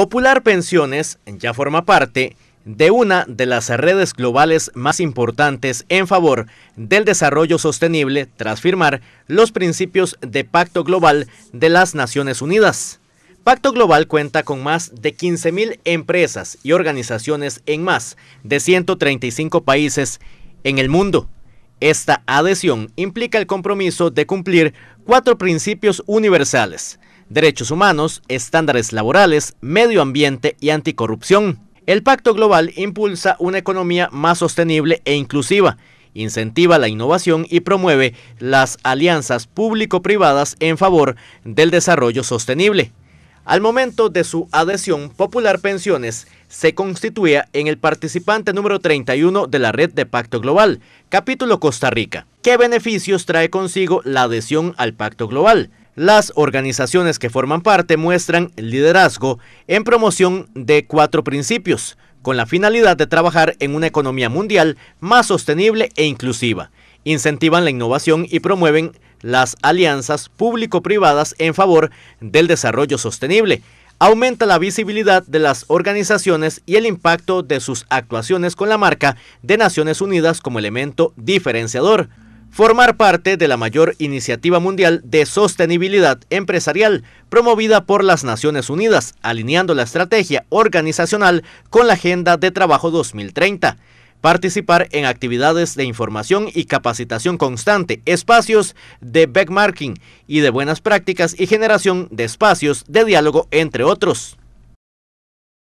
Popular Pensiones ya forma parte de una de las redes globales más importantes en favor del desarrollo sostenible tras firmar los principios de Pacto Global de las Naciones Unidas. Pacto Global cuenta con más de 15.000 empresas y organizaciones en más de 135 países en el mundo. Esta adhesión implica el compromiso de cumplir cuatro principios universales derechos humanos, estándares laborales, medio ambiente y anticorrupción. El Pacto Global impulsa una economía más sostenible e inclusiva, incentiva la innovación y promueve las alianzas público-privadas en favor del desarrollo sostenible. Al momento de su adhesión, Popular Pensiones se constituía en el participante número 31 de la red de Pacto Global, capítulo Costa Rica. ¿Qué beneficios trae consigo la adhesión al Pacto Global? Las organizaciones que forman parte muestran liderazgo en promoción de cuatro principios, con la finalidad de trabajar en una economía mundial más sostenible e inclusiva. Incentivan la innovación y promueven las alianzas público-privadas en favor del desarrollo sostenible. Aumenta la visibilidad de las organizaciones y el impacto de sus actuaciones con la marca de Naciones Unidas como elemento diferenciador formar parte de la mayor iniciativa mundial de sostenibilidad empresarial promovida por las Naciones Unidas, alineando la estrategia organizacional con la Agenda de Trabajo 2030 participar en actividades de información y capacitación constante, espacios de backmarking y de buenas prácticas y generación de espacios de diálogo, entre otros.